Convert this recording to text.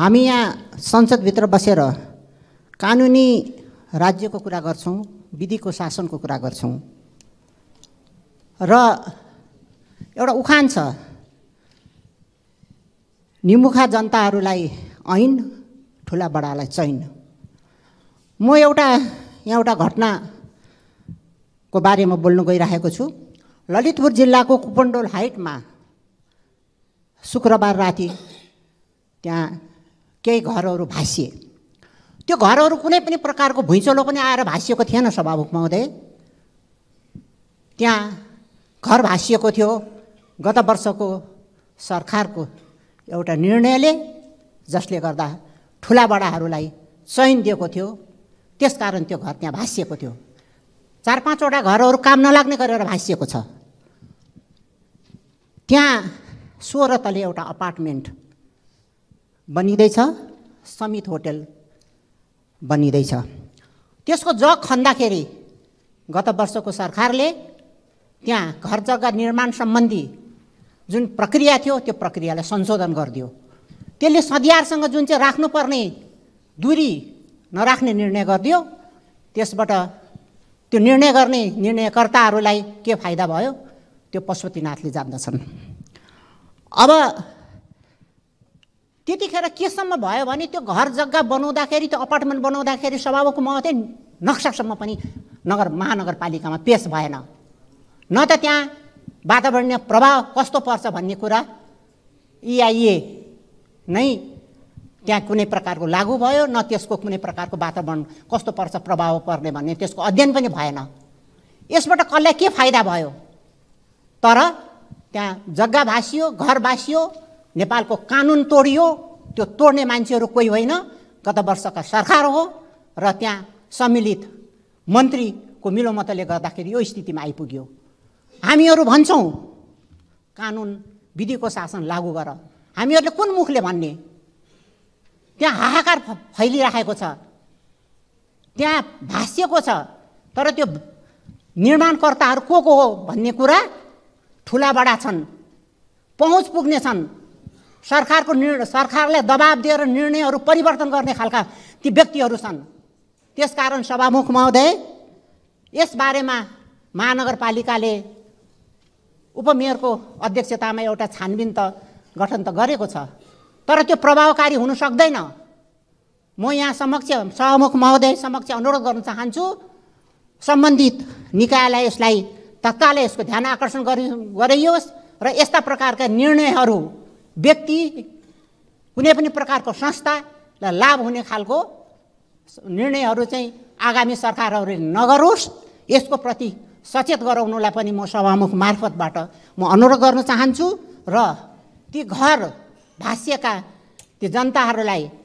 हामी यहाँ संसदभित्र बसेर कानुनी राज्यको कुरा गर्छौँ विधिको शासनको कुरा गर्छौँ र एउटा उखान छ निमुखा जनताहरूलाई ऐन ठुला बडालाई चैन म एउटा यहाँ एउटा घटनाको बारेमा बोल्नु गइरहेको छु ललितपुर जिल्लाको कुपन्डोल हाइटमा शुक्रबार राति त्यहाँ केही घरहरू भाँसिए त्यो घरहरू कुनै पनि प्रकारको भुइँचोलो पनि आएर भाँसिएको थिएन सभामुख महोदय त्यहाँ घर भाँसिएको थियो गत वर्षको सरकारको एउटा निर्णयले जसले गर्दा ठुला बडाहरूलाई चयन दिएको थियो त्यसकारण त्यो घर त्यहाँ भाँसिएको थियो चार पाँचवटा घरहरू काम नलाग्ने गरेर भाँसिएको छ त्यहाँ सोह्र तले एउटा अपार्टमेन्ट बनिँदैछ समित होटल बनिँदैछ त्यसको जग खन्दाखेरि गत वर्षको सरकारले त्यहाँ घर जग्गा निर्माण सम्बन्धी जुन प्रक्रिया थियो त्यो प्रक्रियालाई संशोधन गरिदियो त्यसले सधियारसँग जुन चाहिँ राख्नुपर्ने दूरी नराख्ने निर्णय गरिदियो त्यसबाट त्यो निर्णय गर्ने निर्णयकर्ताहरूलाई के फाइदा भयो त्यो पशुपतिनाथले जान्दछन् अब त्यतिखेर केसम्म भयो भने त्यो घर जग्गा बनाउँदाखेरि त्यो अपार्टमेन्ट बनाउँदाखेरि स्वभावको महतै नक्सासम्म पनि नगर महानगरपालिकामा पेस भएन न त त्यहाँ वातावरणीय प्रभाव कस्तो पर्छ भन्ने कुरा इआइए e नै त्यहाँ कुनै प्रकारको लागु भयो न त्यसको कुनै प्रकारको वातावरण कस्तो पर्छ प्रभाव पर्ने भन्ने त्यसको अध्ययन पनि भएन यसबाट कसलाई के फाइदा भयो तर त्यहाँ जग्गा भाँसियो घर भाँसियो नेपालको कानुन तोडियो त्यो तोड्ने मान्छेहरू कोही होइन गत वर्षका सरकार हो र त्यहाँ सम्मिलित मन्त्रीको मिलोमतले गर्दाखेरि यो स्थितिमा आइपुग्यो हामीहरू भन्छौँ कानुन विधिको शासन लागू गर हामीहरूले कुन मुखले भन्ने त्यहाँ हाहाकार फैलिराखेको छ त्यहाँ भाँसिएको छ तर त्यो निर्माणकर्ताहरू को को हो भन्ने कुरा ठुला बडा छन् पहुँच पुग्ने छन् सरकारको निर्णय सरकारलाई दबाब दिएर निर्णयहरू परिवर्तन गर्ने खालका ती व्यक्तिहरू छन् त्यसकारण सभामुख महोदय यसबारेमा महानगरपालिकाले उपमेयरको अध्यक्षतामा एउटा छानबिन त गठन त गरेको छ तर त्यो प्रभावकारी हुन सक्दैन म यहाँ समक्ष सभामुख महोदय समक्ष अनुरोध गर्न चाहन्छु सम्बन्धित निकायलाई यसलाई तत्काल यसको ध्यान आकर्षण गरि गरियोस् र यस्ता प्रकारका निर्णयहरू व्यक्ति कुनै पनि प्रकारको संस्थालाई लाभ हुने खालको निर्णयहरू चाहिँ आगामी सरकारहरूले नगरोस् यसको प्रति सचेत गराउनुलाई पनि म सभामुख मार्फतबाट म अनुरोध गर्न चाहन्छु र ती घर भाष्यका ती जनताहरूलाई